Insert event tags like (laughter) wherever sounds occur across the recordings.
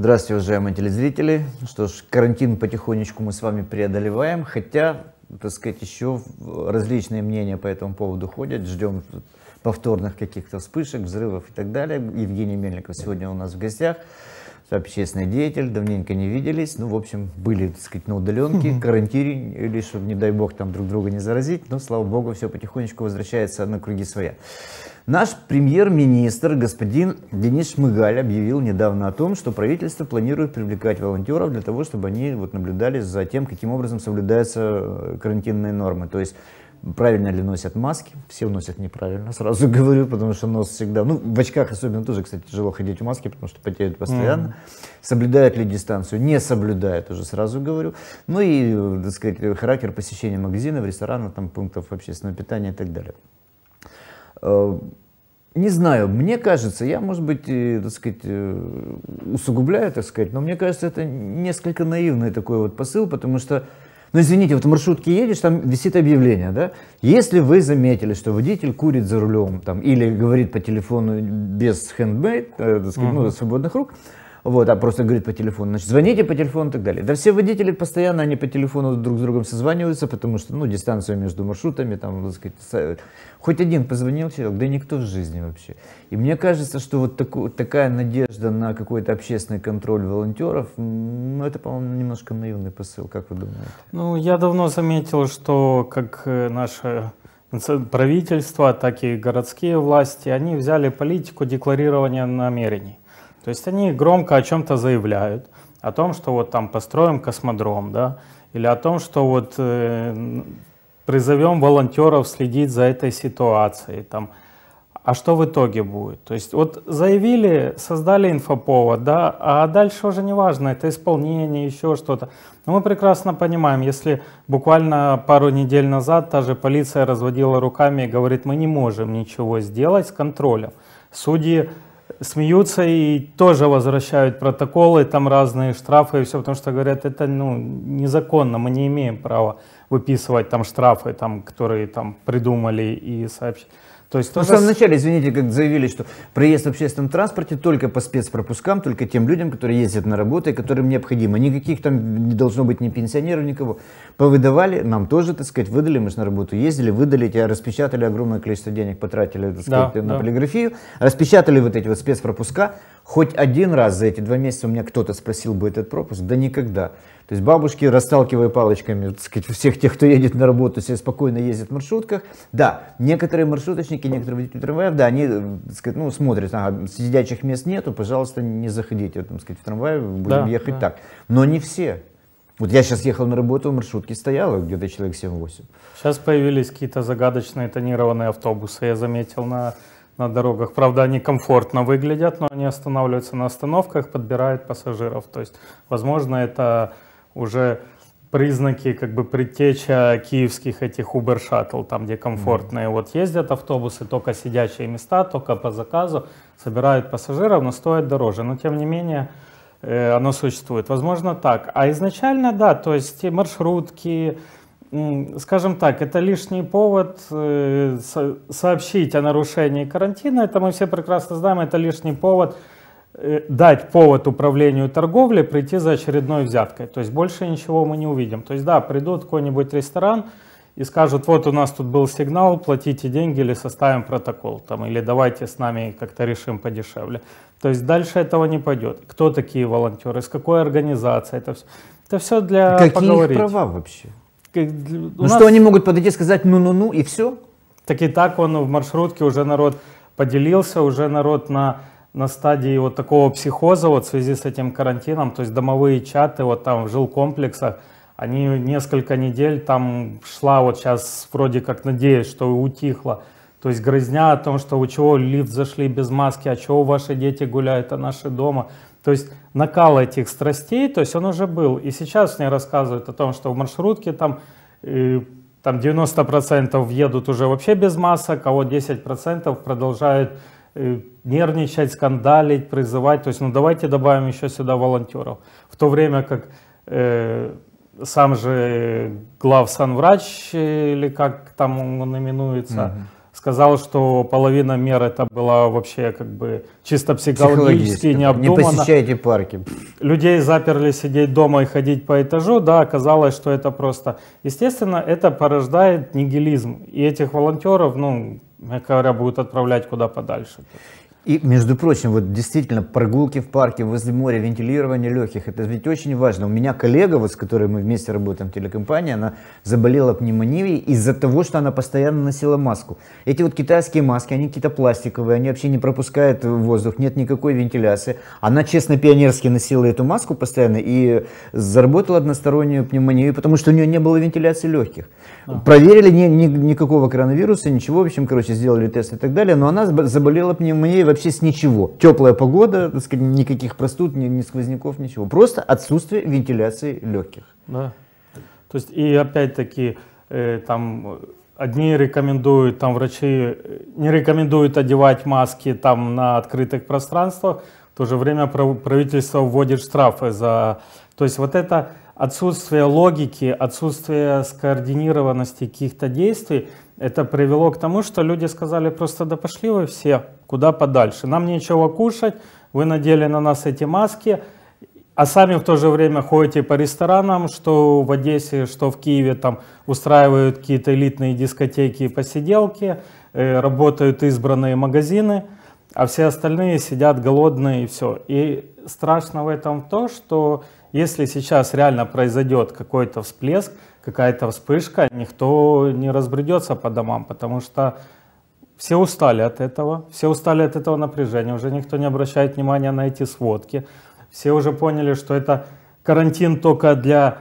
Здравствуйте, уважаемые телезрители. Что ж, карантин потихонечку мы с вами преодолеваем, хотя, так сказать, еще различные мнения по этому поводу ходят. Ждем повторных каких-то вспышек, взрывов и так далее. Евгений Мельников сегодня у нас в гостях общественный деятель, давненько не виделись, ну, в общем, были, так сказать, на удаленке, или чтобы, не дай бог, там друг друга не заразить, но, слава богу, все потихонечку возвращается на круги своя. Наш премьер-министр господин Денис Шмыгаль объявил недавно о том, что правительство планирует привлекать волонтеров для того, чтобы они вот наблюдали за тем, каким образом соблюдаются э, карантинные нормы. То есть правильно ли носят маски. Все носят неправильно, сразу (laughs) говорю, потому что нос всегда... Ну, в очках особенно тоже, кстати, тяжело ходить в маске, потому что потеют постоянно. Mm-hmm. Соблюдают ли дистанцию? Не соблюдают, уже сразу говорю. Ну и, так сказать, характер посещения магазинов, ресторанов, там, пунктов общественного питания и так далее. Э, не знаю, мне кажется, я, может быть, так сказать, э, усугубляю, так сказать, но мне кажется, это несколько наивный такой вот посыл, потому что ну, извините, вот в маршрутке едешь, там висит объявление, да? Если вы заметили, что водитель курит за рулем, там, или говорит по телефону без хендмейд, э, ну, свободных рук, вот, а просто говорит по телефону, значит, звоните по телефону и так далее. Да все водители постоянно, они по телефону друг с другом созваниваются, потому что, ну, дистанция между маршрутами, там, так сказать, хоть один позвонил человек, да никто в жизни вообще. И мне кажется, что вот таку, такая надежда на какой-то общественный контроль волонтеров, ну, это, по-моему, немножко наивный посыл, как вы думаете? Ну, я давно заметил, что как э, наша правительство, так и городские власти, они взяли политику декларирования намерений. То есть они громко о чем-то заявляют, о том, что вот там построим космодром, да, или о том, что вот э, призовем волонтеров следить за этой ситуацией, там, а что в итоге будет? То есть вот заявили, создали инфоповод, да, а дальше уже не важно, это исполнение, еще что-то. Но мы прекрасно понимаем, если буквально пару недель назад та же полиция разводила руками и говорит, мы не можем ничего сделать с контролем. Судьи смеются и тоже возвращают протоколы, там разные штрафы и все, потому что говорят, это ну, незаконно, мы не имеем права выписывать там штрафы, там, которые там придумали и сообщили. То есть, ну, в самом раз... начале, извините, как заявили, что проезд в общественном транспорте только по спецпропускам, только тем людям, которые ездят на работу и которым необходимо. Никаких там не должно быть ни пенсионеров, никого. Повыдавали, нам тоже, так сказать, выдали, мы же на работу ездили, выдали, тебя распечатали огромное количество денег, потратили, так сказать, да, на да. полиграфию, распечатали вот эти вот спецпропуска, Хоть один раз за эти два месяца у меня кто-то спросил бы этот пропуск, да никогда. То есть бабушки, расталкивая палочками так сказать, всех тех, кто едет на работу, все спокойно ездят в маршрутках. Да, некоторые маршруточники, некоторые водители трамваев, да, они э, так сказать, ну, смотрят, ага, сидячих мест нету, пожалуйста, не заходите там, сказать, в трамвай, будем да, ехать да. так. Но не все. Вот я сейчас ехал на работу, в маршрутке стояло где-то человек 7-8. Сейчас появились какие-то загадочные тонированные автобусы, я заметил на на дорогах. Правда, они комфортно выглядят, но они останавливаются на остановках, подбирают пассажиров. То есть, возможно, это уже признаки как бы предтеча киевских этих Uber Shuttle, там где комфортные. Mm-hmm. Вот ездят автобусы, только сидячие места, только по заказу, собирают пассажиров, но стоят дороже. Но тем не менее э, оно существует. Возможно так. А изначально, да, то есть маршрутки, скажем так, это лишний повод э, сообщить о нарушении карантина. Это мы все прекрасно знаем, это лишний повод э, дать повод управлению торговли прийти за очередной взяткой. То есть больше ничего мы не увидим. То есть да, придут какой-нибудь ресторан и скажут, вот у нас тут был сигнал, платите деньги или составим протокол, там, или давайте с нами как-то решим подешевле. То есть дальше этого не пойдет. Кто такие волонтеры, с какой организации это все. Это все для Какие поговорить. Какие права вообще? Ну нас... что они могут подойти и сказать ну-ну-ну и все? Так и так он в маршрутке уже народ поделился, уже народ на, на стадии вот такого психоза вот в связи с этим карантином, то есть домовые чаты вот там в жилкомплексах, они несколько недель там шла, вот сейчас вроде как надеюсь, что утихло. То есть грызня о том, что у чего лифт зашли без маски, а чего ваши дети гуляют, а наши дома. То есть накал этих страстей, то есть он уже был. И сейчас мне рассказывают о том, что в маршрутке там, э, там 90% едут уже вообще без масок, а вот 10% продолжают э, нервничать, скандалить, призывать. То есть ну давайте добавим еще сюда волонтеров. В то время как э, сам же глав санврач, э, или как там он именуется, mm-hmm сказал, что половина мер это была вообще как бы чисто психологически необдуманно. Не посещайте парки. Людей заперли сидеть дома и ходить по этажу, да, оказалось, что это просто. Естественно, это порождает нигилизм. И этих волонтеров, ну, мягко говоря, будут отправлять куда подальше. И, между прочим, вот действительно прогулки в парке возле моря, вентилирование легких, это ведь очень важно. У меня коллега, вот с которой мы вместе работаем в телекомпании, она заболела пневмонией из-за того, что она постоянно носила маску. Эти вот китайские маски, они какие-то пластиковые, они вообще не пропускают воздух, нет никакой вентиляции. Она честно пионерски носила эту маску постоянно и заработала одностороннюю пневмонию, потому что у нее не было вентиляции легких. А. Проверили ни, ни, никакого коронавируса, ничего, в общем, короче, сделали тест и так далее, но она заболела пневмонией вообще вообще с ничего. Теплая погода, никаких простуд, ни, ни сквозняков, ничего. Просто отсутствие вентиляции легких. Да. То есть и опять-таки э, там одни рекомендуют, там врачи э, не рекомендуют одевать маски там на открытых пространствах, в то же время правительство вводит штрафы за... То есть вот это отсутствие логики, отсутствие скоординированности каких-то действий, это привело к тому, что люди сказали просто да пошли вы все куда подальше, нам нечего кушать, вы надели на нас эти маски, а сами в то же время ходите по ресторанам, что в Одессе, что в Киеве, там устраивают какие-то элитные дискотеки и посиделки, э, работают избранные магазины, а все остальные сидят голодные и все. И страшно в этом то, что если сейчас реально произойдет какой-то всплеск, какая-то вспышка, никто не разбредется по домам, потому что все устали от этого, все устали от этого напряжения, уже никто не обращает внимания на эти сводки. Все уже поняли, что это карантин только для,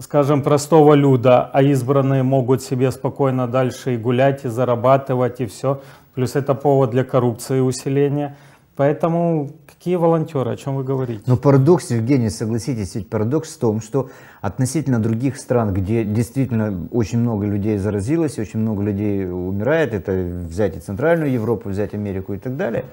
скажем, простого люда, а избранные могут себе спокойно дальше и гулять, и зарабатывать, и все. Плюс это повод для коррупции и усиления – Поэтому какие волонтеры, о чем вы говорите? Ну парадокс, Евгений, согласитесь, ведь парадокс в том, что относительно других стран, где действительно очень много людей заразилось, очень много людей умирает, это взять и Центральную Европу, взять Америку и так далее,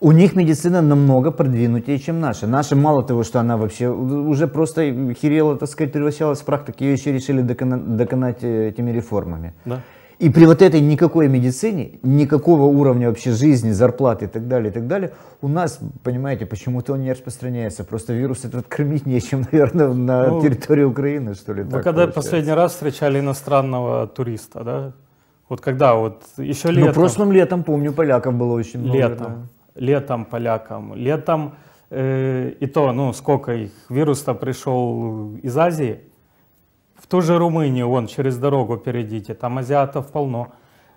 у них медицина намного продвинутее, чем наша. Наша мало того, что она вообще уже просто херела, так сказать, превращалась в прах, так ее еще решили доконать э, этими реформами. Да. И при вот этой никакой медицине, никакого уровня вообще жизни, зарплаты и так далее, и так далее, у нас, понимаете, почему-то он не распространяется. Просто вирус этот кормить нечем, (laughs) наверное, на ну, территории Украины, что ли. Вы когда получается. последний раз встречали иностранного туриста, да? Вот когда вот еще ну, летом. Ну, прошлым летом, помню, поляков было очень много. Летом, да. летом полякам. Летом э, и то, ну, сколько их вирус-то пришел из Азии. В ту же Румынию, вон, через дорогу перейдите, там азиатов полно.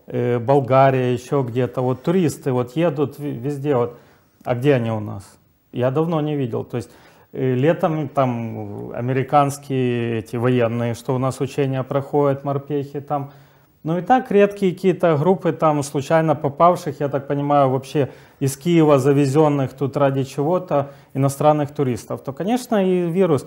Э, Болгария, еще где-то. Вот туристы вот едут везде. Вот. А где они у нас? Я давно не видел. То есть э, летом там американские эти военные, что у нас учения проходят, морпехи там. Ну и так редкие какие-то группы там случайно попавших, я так понимаю, вообще из Киева завезенных тут ради чего-то иностранных туристов, то, конечно, и вирус.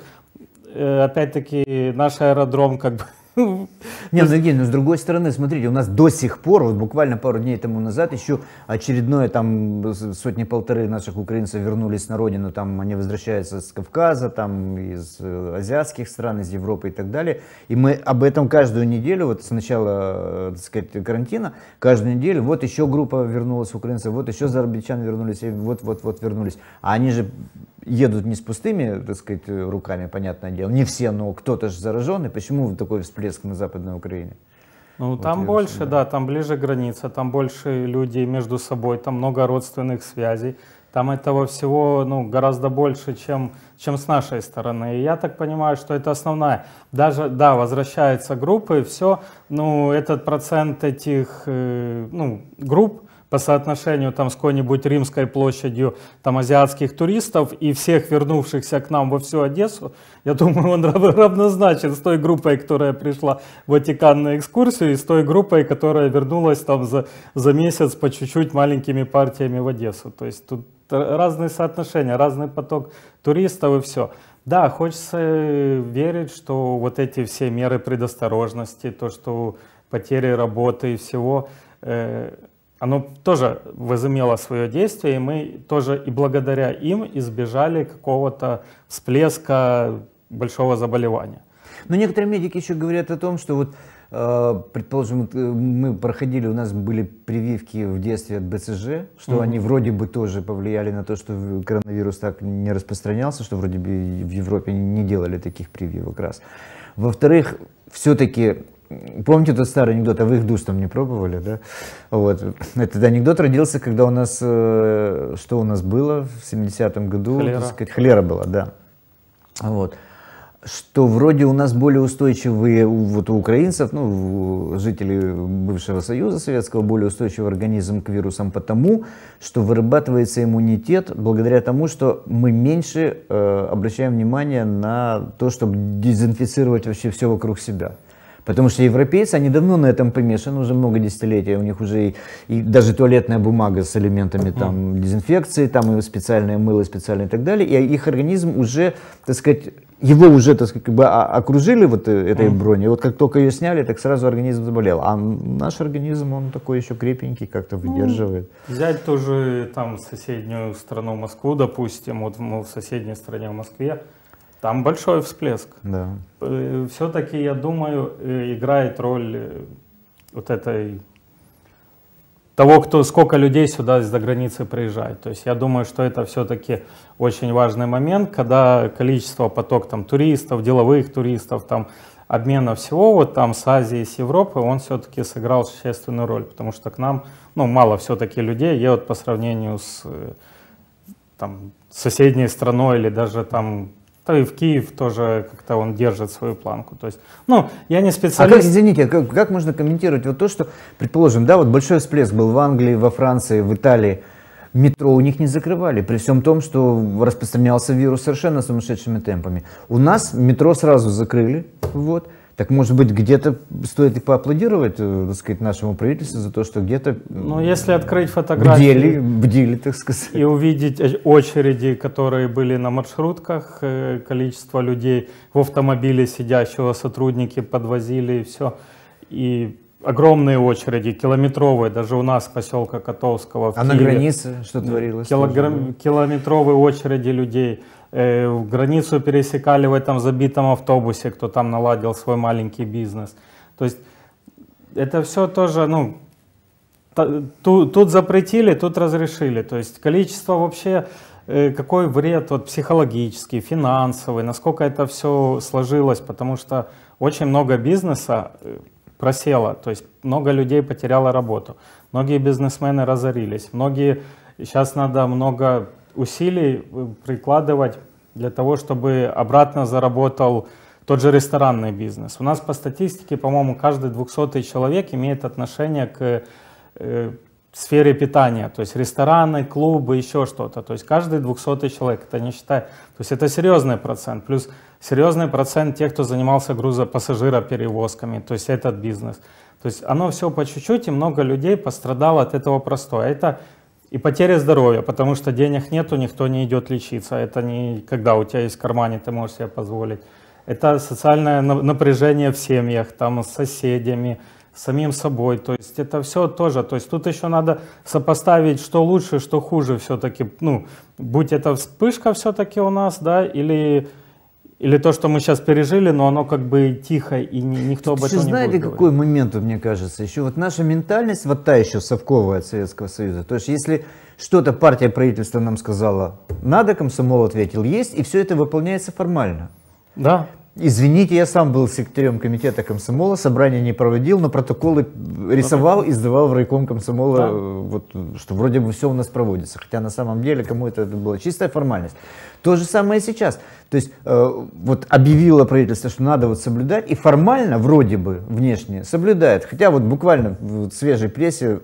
Э, опять-таки, наш аэродром как бы (laughs) нет, ну, Евгений, но ну, с другой стороны, смотрите, у нас до сих пор, вот буквально пару дней тому назад, еще очередное там сотни-полторы наших украинцев вернулись на родину, там они возвращаются с Кавказа, там из э, азиатских стран, из Европы и так далее. И мы об этом каждую неделю, вот с начала, э, так сказать, карантина, каждую неделю, вот еще группа вернулась украинцев, вот еще зарбичан вернулись, вот-вот-вот вернулись. А они же едут не с пустыми, так сказать, руками, понятное дело. Не все, но кто-то же зараженный. Почему такой всплеск на Западной Украине? Ну, вот там больше, да. там ближе граница, там больше людей между собой, там много родственных связей. Там этого всего ну, гораздо больше, чем, чем с нашей стороны. И я так понимаю, что это основная. Даже, да, возвращаются группы, все, ну, этот процент этих э, ну, групп, по соотношению там с какой-нибудь римской площадью там азиатских туристов и всех вернувшихся к нам во всю Одессу, я думаю, он равнозначен с той группой, которая пришла в Ватикан на экскурсию и с той группой, которая вернулась там за, за месяц по чуть-чуть маленькими партиями в Одессу. То есть тут разные соотношения, разный поток туристов и все. Да, хочется э, верить, что вот эти все меры предосторожности, то, что потери работы и всего, э, оно тоже возымело свое действие, и мы тоже и благодаря им избежали какого-то всплеска большого заболевания. Но некоторые медики еще говорят о том, что вот э, предположим, э, мы проходили, у нас были прививки в детстве от БЦЖ, что угу. они вроде бы тоже повлияли на то, что коронавирус так не распространялся, что вроде бы в Европе не делали таких прививок раз. Во-вторых, все-таки Помните тот старый анекдот, а вы их душ там не пробовали, да? Вот. Этот анекдот родился, когда у нас, э, что у нас было в 70-м году? Холера. Так сказать, холера была, да. Вот что вроде у нас более устойчивые, вот у украинцев, ну, жителей бывшего Союза Советского, более устойчивый организм к вирусам потому, что вырабатывается иммунитет благодаря тому, что мы меньше э, обращаем внимание на то, чтобы дезинфицировать вообще все вокруг себя. Потому что европейцы, они давно на этом помешаны, уже много десятилетий. У них уже и, и даже туалетная бумага с элементами там, дезинфекции, там и специальное мыло, специальное и так далее. И их организм уже, так сказать, его уже, так сказать, как бы а, окружили вот э, этой mm. броней. Вот как только ее сняли, так сразу организм заболел. А наш организм, он такой еще крепенький, как-то ну, выдерживает. Ну, взять тоже там соседнюю страну Москву, допустим, вот мы в соседней стране в Москве там большой всплеск. Да. Э, все-таки, я думаю, э, играет роль э, вот этой того, кто, сколько людей сюда из-за границы приезжает. То есть я думаю, что это все-таки очень важный момент, когда количество, поток там, туристов, деловых туристов, там, обмена всего вот там с Азии, с Европы, он все-таки сыграл существенную роль, потому что к нам, ну, мало все-таки людей вот по сравнению с там, соседней страной или даже там то и в Киев тоже как-то он держит свою планку. То есть, ну, я не а специалист. А как, извините, а как, как можно комментировать вот то, что, предположим, да, вот большой всплеск был в Англии, во Франции, в Италии, метро у них не закрывали, при всем том, что распространялся вирус совершенно сумасшедшими темпами. У нас метро сразу закрыли, вот, так, может быть, где-то стоит и поаплодировать, э, так сказать, нашему правительству за то, что где-то... Э, ну, если открыть фотографии... Бдели, бдели, так сказать. И увидеть очереди, которые были на маршрутках, э, количество людей в автомобиле сидящего, сотрудники подвозили и все. И огромные очереди, километровые, даже у нас поселка Котовского. В а Киеве, на границе что творилось? Килограм, километровые очереди людей. Э, границу пересекали в этом забитом автобусе, кто там наладил свой маленький бизнес. То есть это все тоже, ну, тут, запретили, тут разрешили. То есть количество вообще, э, какой вред вот, психологический, финансовый, насколько это все сложилось, потому что очень много бизнеса э, просело, то есть много людей потеряло работу, многие бизнесмены разорились, многие, сейчас надо много усилий э, прикладывать для того, чтобы обратно заработал тот же ресторанный бизнес. У нас по статистике, по-моему, каждый 200 человек имеет отношение к э, сфере питания, то есть рестораны, клубы, еще что-то. То есть каждый 200 человек, это не считай, то есть это серьезный процент, плюс серьезный процент тех, кто занимался грузопассажироперевозками, то есть этот бизнес. То есть оно все по чуть-чуть, и много людей пострадало от этого простое. Это и потеря здоровья, потому что денег нету, никто не идет лечиться. Это не когда у тебя есть в кармане, ты можешь себе позволить. Это социальное напряжение в семьях, там, с соседями, с самим собой. То есть это все тоже. То есть тут еще надо сопоставить, что лучше, что хуже все-таки. Ну, будь это вспышка все-таки у нас, да, или или то, что мы сейчас пережили, но оно как бы тихо, и никто Тут об этом не знаете, будет какой момент, мне кажется, еще вот наша ментальность, вот та еще совковая от Советского Союза, то есть если что-то партия правительства нам сказала, надо, комсомол ответил, есть, и все это выполняется формально. Да. Извините, я сам был секретарем комитета комсомола, собрания не проводил, но протоколы рисовал и сдавал в райком комсомола, да. Э, вот, что вроде бы все у нас проводится. Хотя на самом деле кому это, это была чистая формальность. То же самое и сейчас. То есть э, вот объявило правительство, что надо вот соблюдать, и формально вроде бы внешне соблюдает. Хотя вот буквально в свежей прессе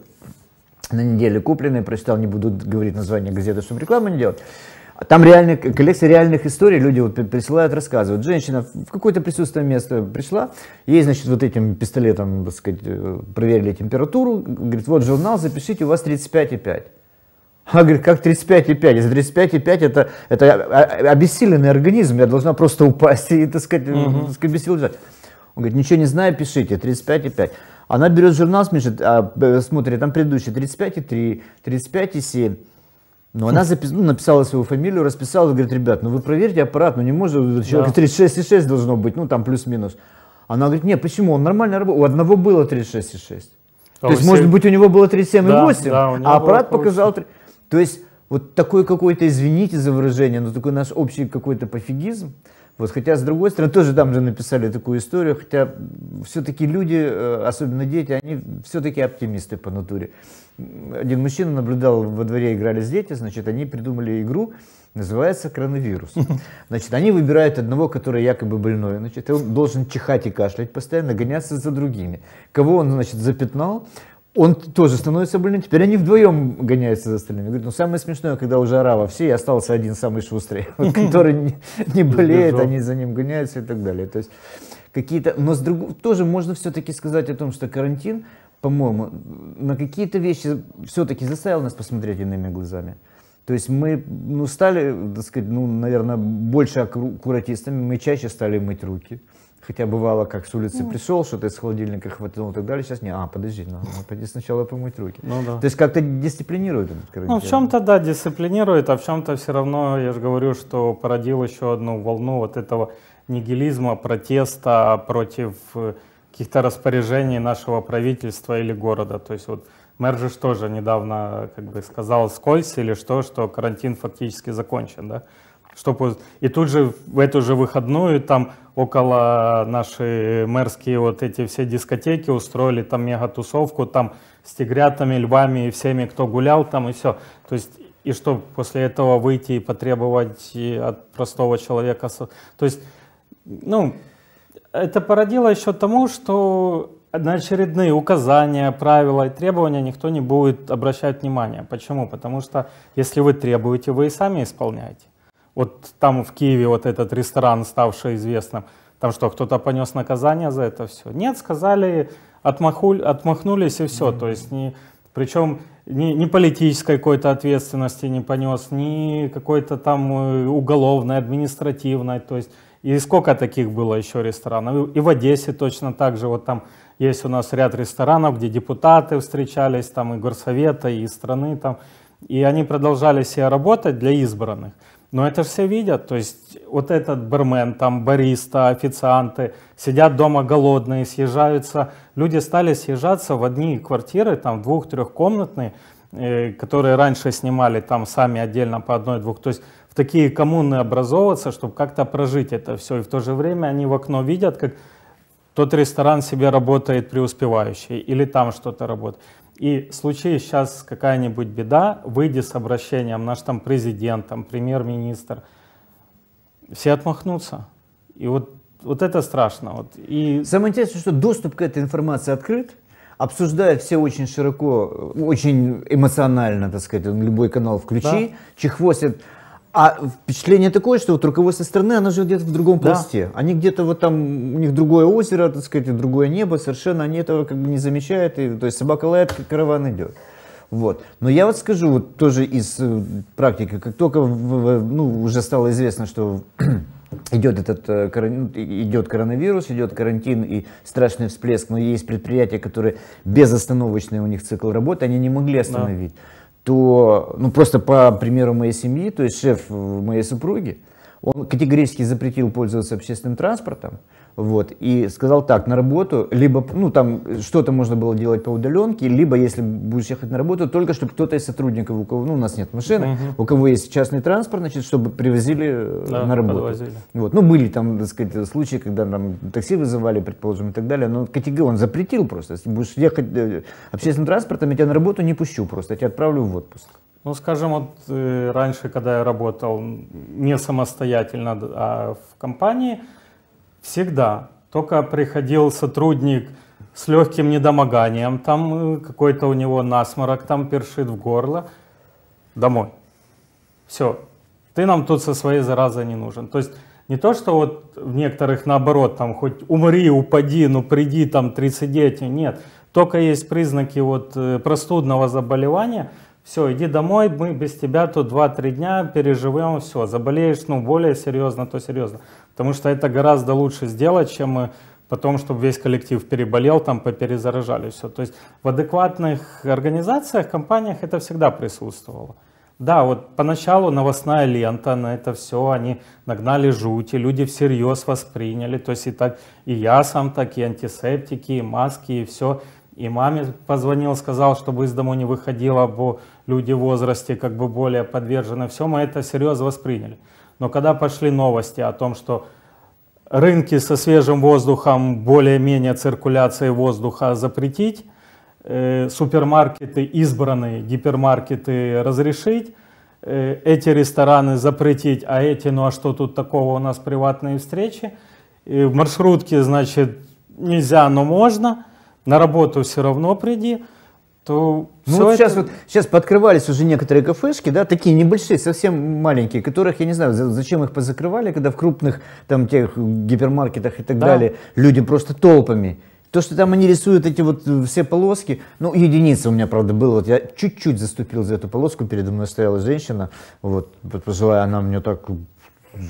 на неделе купленной, прочитал, не буду говорить название газеты, чтобы рекламу не делать. Там реальные, коллекция реальных историй, люди вот присылают, рассказывают. Женщина в какое-то присутственное место пришла, ей, значит, вот этим пистолетом, так сказать, э, проверили температуру, говорит, вот журнал, запишите, у вас 35,5. А говорит, как 35,5? За 35,5 это, это обессиленный организм, я должна просто упасть и, так сказать, угу. так сказать бессил лежать. Он говорит, ничего не знаю, пишите, 35,5. Она берет журнал, смотрит, а, смотрит там предыдущие 35,3, 35,7. Но ну, она запис... ну, написала свою фамилию, расписала, говорит, ребят, ну вы проверьте аппарат, ну не может, человек да. 36,6 должно быть, ну там плюс-минус. Она говорит, нет, почему, он нормально работает, у одного было 36,6. А То есть, 7... может быть, у него было 37,8, да, да, а аппарат показал... 3... То есть, вот такой какой-то, извините за выражение, но такой наш общий какой-то пофигизм. Вот, хотя, с другой стороны, тоже там же написали такую историю, хотя все-таки люди, э, особенно дети, они все-таки оптимисты по натуре один мужчина наблюдал, во дворе игрались дети, значит, они придумали игру, называется коронавирус. (laughs) Значит, они выбирают одного, который якобы больной, значит, он должен чихать и кашлять, постоянно гоняться за другими. Кого он, значит, запятнал, он тоже становится больным. Теперь они вдвоем гоняются за остальными. Говорит, ну самое смешное, когда уже арава все, и остался один самый шустрый, (laughs) вот, который не, (laughs) не болеет, они за ним гоняются и так далее. То есть какие-то, но с друг... тоже можно все-таки сказать о том, что карантин по-моему, на какие-то вещи все-таки заставил нас посмотреть иными глазами. То есть мы ну, стали, так сказать, ну, наверное, больше аккуратистами, мы чаще стали мыть руки. Хотя бывало, как с улицы ну. пришел, что-то из холодильника хватило и так далее. Сейчас не, а, подожди, надо ну, ну, пойти сначала помыть руки. Ну, да. То есть как-то дисциплинирует этот карантин. Ну, в чем-то, да, дисциплинирует, а в чем-то все равно, я же говорю, что породил еще одну волну вот этого нигилизма, протеста против э, каких-то распоряжений нашего правительства или города. То есть вот мэр же тоже недавно как бы сказал скользь или что, что карантин фактически закончен, да? Что И тут же в эту же выходную там около наши мэрские вот эти все дискотеки устроили там мега-тусовку там с тигрятами, львами и всеми, кто гулял там и все. То есть и что после этого выйти и потребовать от простого человека. То есть, ну, это породило еще тому, что на очередные указания, правила и требования никто не будет обращать внимания. Почему? Потому что если вы требуете, вы и сами исполняете. Вот там в Киеве вот этот ресторан, ставший известным, там что, кто-то понес наказание за это все? Нет, сказали, отмахуль, отмахнулись и все. Mm-hmm. То есть не, причем ни, ни политической какой-то ответственности не понес, ни какой-то там э, уголовной, административной. То есть и сколько таких было еще ресторанов? И в Одессе точно так же. Вот там есть у нас ряд ресторанов, где депутаты встречались, там и горсовета, и страны там. И они продолжали себе работать для избранных. Но это же все видят, то есть вот этот бармен, там бариста, официанты сидят дома голодные, съезжаются. Люди стали съезжаться в одни квартиры, там двух-трехкомнатные, э, которые раньше снимали там сами отдельно по одной-двух. То есть такие коммуны образовываться, чтобы как-то прожить это все. И в то же время они в окно видят, как тот ресторан себе работает преуспевающий, или там что-то работает. И случись сейчас какая-нибудь беда, выйди с обращением, наш там президент, там премьер-министр, все отмахнутся. И вот, вот это страшно. Вот. И... Самое интересное, что доступ к этой информации открыт, обсуждают все очень широко, очень эмоционально, так сказать, любой канал включи, да. чехвостят а впечатление такое, что вот руководство страны, она же где-то в другом пласте. Да. Они где-то вот там, у них другое озеро, так сказать, другое небо, совершенно они этого как бы не замечают. И, то есть собака лает, как караван идет. Вот. Но я вот скажу, вот тоже из э, практики, как только ну, уже стало известно, что (clears throat) идет этот э, ну, идет коронавирус, идет карантин и страшный всплеск, но есть предприятия, которые безостановочный у них цикл работы, они не могли остановить. Да то, ну просто по примеру моей семьи, то есть шеф моей супруги, он категорически запретил пользоваться общественным транспортом, вот, и сказал так, на работу, либо, ну, там что-то можно было делать по удаленке, либо, если будешь ехать на работу, только чтобы кто-то из сотрудников, у кого, ну, у нас нет машины, угу. у кого есть частный транспорт, значит, чтобы привозили э, да, на работу. Подвозили. Вот, ну, были там, так сказать, случаи, когда нам такси вызывали, предположим, и так далее, но категорию он запретил просто. Если будешь ехать э, общественным транспортом, я тебя на работу не пущу просто, я тебя отправлю в отпуск. Ну, скажем, вот э, раньше, когда я работал не самостоятельно, самостоятельно, а в компании всегда. Только приходил сотрудник с легким недомоганием, там э, какой-то у него насморок, там першит в горло, домой. Все, ты нам тут со своей заразой не нужен. То есть не то, что вот в некоторых наоборот, там хоть умри, упади, ну приди, там 30 дети, нет. Только есть признаки вот э, простудного заболевания – все, иди домой, мы без тебя тут 2-3 дня переживем, все, заболеешь, ну, более серьезно, то серьезно. Потому что это гораздо лучше сделать, чем мы э, потом, чтобы весь коллектив переболел, там поперезаражали все. То есть в адекватных организациях, компаниях это всегда присутствовало. Да, вот поначалу новостная лента на это все, они нагнали жути, люди всерьез восприняли, то есть и так, и я сам так, и антисептики, и маски, и все. И маме позвонил, сказал, чтобы из дома не выходила, бо люди в возрасте как бы более подвержены всему, а это серьезно восприняли. Но когда пошли новости о том, что рынки со свежим воздухом, более-менее циркуляцией воздуха запретить, э, супермаркеты избранные, гипермаркеты разрешить, э, эти рестораны запретить, а эти, ну а что тут такого, у нас приватные встречи. И в маршрутке, значит, нельзя, но можно, на работу все равно приди, то ну, вот это... сейчас, вот, сейчас подкрывались уже некоторые кафешки, да, такие небольшие, совсем маленькие, которых, я не знаю, зачем их позакрывали, когда в крупных там тех гипермаркетах и так да. далее люди просто толпами. То, что там они рисуют эти вот э, все полоски, ну, единица у меня, правда, была, вот я чуть-чуть заступил за эту полоску, передо мной стояла женщина, вот, пожилая, она мне так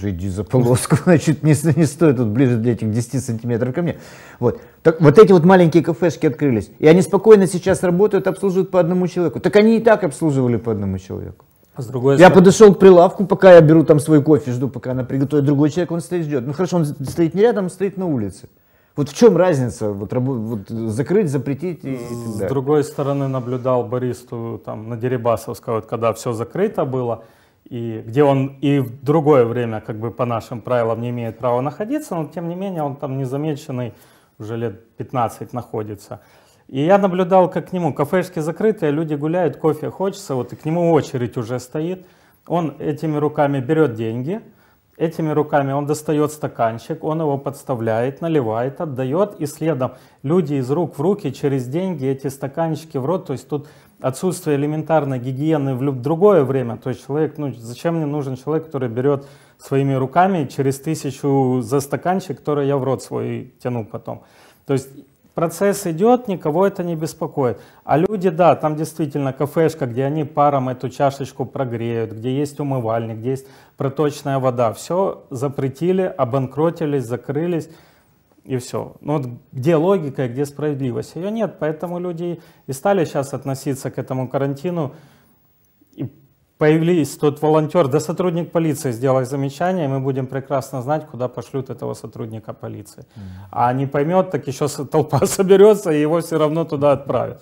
Жиди за полоску, (laughs) значит, не, не стоит тут ближе для этих 10 сантиметров ко мне. Вот. Так, вот эти вот маленькие кафешки открылись. И они спокойно сейчас работают, обслуживают по одному человеку. Так они и так обслуживали по одному человеку. А с другой стороны, я подошел к прилавку, пока я беру там свой кофе, жду, пока она приготовит. Другой человек, он стоит, ждет. Ну хорошо, он стоит не рядом, он стоит на улице. Вот в чем разница? Вот, вот закрыть, запретить и, и так далее. С другой стороны, наблюдал баристу там на Дерибасовского, вот, когда все закрыто было и где он и в другое время, как бы по нашим правилам, не имеет права находиться, но тем не менее он там незамеченный уже лет 15 находится. И я наблюдал, как к нему кафешки закрытые, а люди гуляют, кофе хочется, вот и к нему очередь уже стоит. Он этими руками берет деньги – Этими руками он достает стаканчик, он его подставляет, наливает, отдает, и следом люди из рук в руки через деньги эти стаканчики в рот. То есть тут отсутствие элементарной гигиены в другое время. То есть человек, ну зачем мне нужен человек, который берет своими руками через тысячу за стаканчик, который я в рот свой тяну потом. То есть процесс идет, никого это не беспокоит. А люди, да, там действительно кафешка, где они паром эту чашечку прогреют, где есть умывальник, где есть проточная вода. Все запретили, обанкротились, закрылись и все. Но ну вот где логика и где справедливость? Ее нет, поэтому люди и стали сейчас относиться к этому карантину появились тот волонтер, да сотрудник полиции сделал замечание, мы будем прекрасно знать, куда пошлют этого сотрудника полиции. А не поймет, так еще толпа (laughs) соберется, и его все равно туда отправят.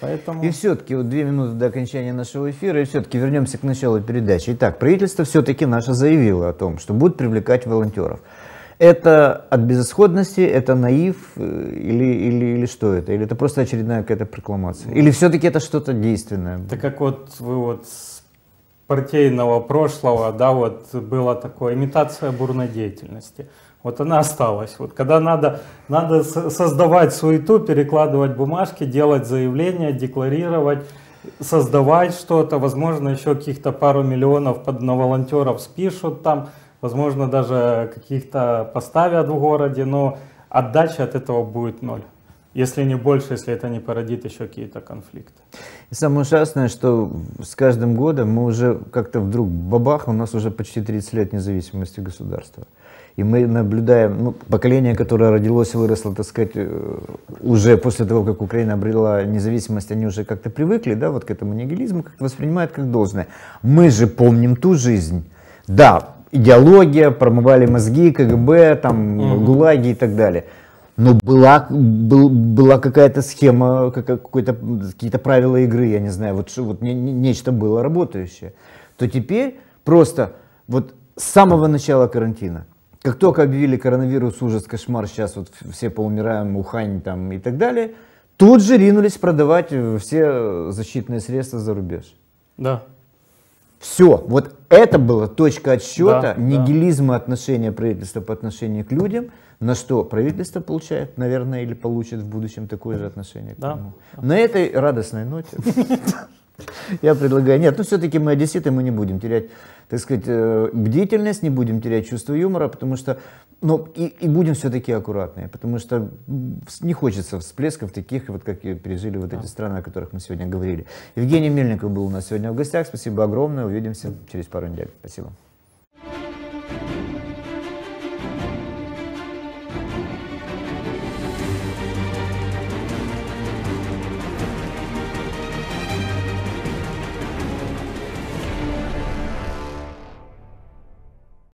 Поэтому... И все-таки, вот две минуты до окончания нашего эфира, и все-таки вернемся к началу передачи. Итак, правительство все-таки наше заявило о том, что будет привлекать волонтеров. Это от безысходности, это наив э, или, или, или что это? Или это просто очередная какая-то прокламация? Или все-таки это что-то действенное? Так как вот вы вот партийного прошлого, да, вот была такая имитация бурной деятельности. Вот она осталась. Вот когда надо, надо создавать суету, перекладывать бумажки, делать заявления, декларировать, создавать что-то, возможно, еще каких-то пару миллионов под на волонтеров спишут там, возможно, даже каких-то поставят в городе, но отдача от этого будет ноль. Если не больше, если это не породит еще какие-то конфликты. И самое ужасное, что с каждым годом мы уже как-то вдруг бабах, у нас уже почти 30 лет независимости государства. И мы наблюдаем ну, поколение, которое родилось и выросло, так сказать, э, уже после того, как Украина обрела независимость, они уже как-то привыкли, да, вот к этому нигилизму, как воспринимают как должное. Мы же помним ту жизнь. Да, идеология, промывали мозги, КГБ, там, угу. ГУЛАГи и так далее. Но ну, была, был, была какая-то схема, какое-то, какие-то правила игры, я не знаю, вот, вот не, нечто было работающее. То теперь просто вот с самого начала карантина, как только объявили коронавирус, ужас, кошмар, сейчас вот все поумираем, Ухань там и так далее, тут же ринулись продавать все э, защитные средства за рубеж. Да. Все, вот это была точка отсчета да, нигилизма да. отношения правительства по отношению к людям, на что правительство получает, наверное, или получит в будущем такое же отношение к да. нему. На этой радостной ноте. (laughs) Я предлагаю, нет, ну все-таки мы одесситы, мы не будем терять, так сказать, э, бдительность, не будем терять чувство юмора, потому что, ну, и, и будем все-таки аккуратные, потому что не хочется всплесков таких, вот как и пережили вот эти страны, о которых мы сегодня говорили. Евгений Мельников был у нас сегодня в гостях, спасибо огромное, увидимся через пару недель. Спасибо.